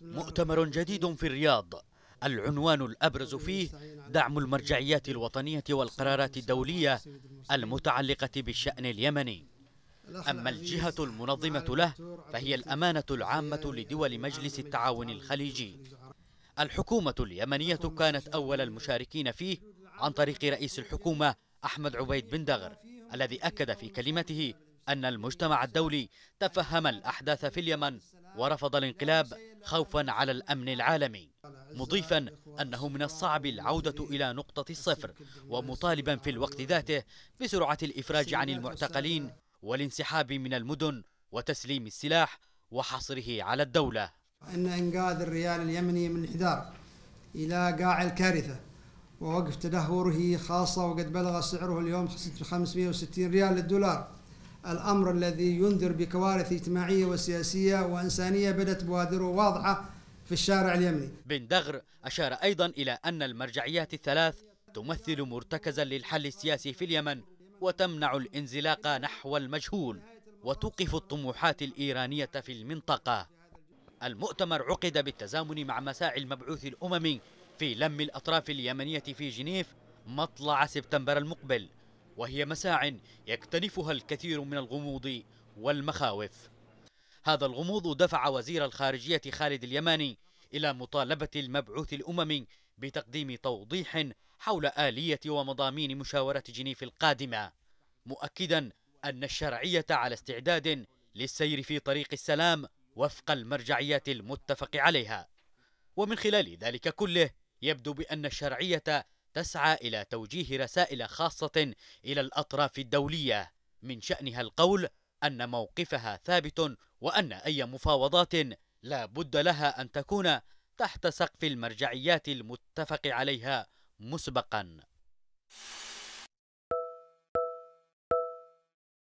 مؤتمر جديد في الرياض العنوان الأبرز فيه دعم المرجعيات الوطنية والقرارات الدولية المتعلقة بالشأن اليمني أما الجهة المنظمة له فهي الأمانة العامة لدول مجلس التعاون الخليجي الحكومة اليمنية كانت أول المشاركين فيه عن طريق رئيس الحكومة أحمد عبيد بن دغر الذي أكد في كلمته أن المجتمع الدولي تفهم الأحداث في اليمن ورفض الانقلاب خوفا على الأمن العالمي مضيفا أنه من الصعب العودة إلى نقطة الصفر ومطالبا في الوقت ذاته بسرعة الإفراج عن المعتقلين والانسحاب من المدن وتسليم السلاح وحصره على الدولة أن إنقاذ الريال اليمني من انحدار إلى قاع الكارثة ووقف تدهوره خاصة وقد بلغ سعره اليوم 560 ريال للدولار الأمر الذي ينذر بكوارث اجتماعية وسياسية وإنسانية بدت بوادره واضحة في الشارع اليمني بن دغر أشار أيضا إلى أن المرجعيات الثلاث تمثل مرتكزا للحل السياسي في اليمن وتمنع الانزلاق نحو المجهول وتوقف الطموحات الإيرانية في المنطقة المؤتمر عقد بالتزامن مع مساعي المبعوث الأممي في لم الأطراف اليمنية في جنيف مطلع سبتمبر المقبل وهي مساع يكتنفها الكثير من الغموض والمخاوف هذا الغموض دفع وزير الخارجية خالد اليماني إلى مطالبة المبعوث الأممي بتقديم توضيح حول آلية ومضامين مشاورة جنيف القادمة مؤكدا أن الشرعية على استعداد للسير في طريق السلام وفق المرجعيات المتفق عليها ومن خلال ذلك كله يبدو بأن الشرعية تسعى إلى توجيه رسائل خاصة إلى الأطراف الدولية من شأنها القول أن موقفها ثابت وأن أي مفاوضات لا بد لها أن تكون تحت سقف المرجعيات المتفق عليها مسبقاً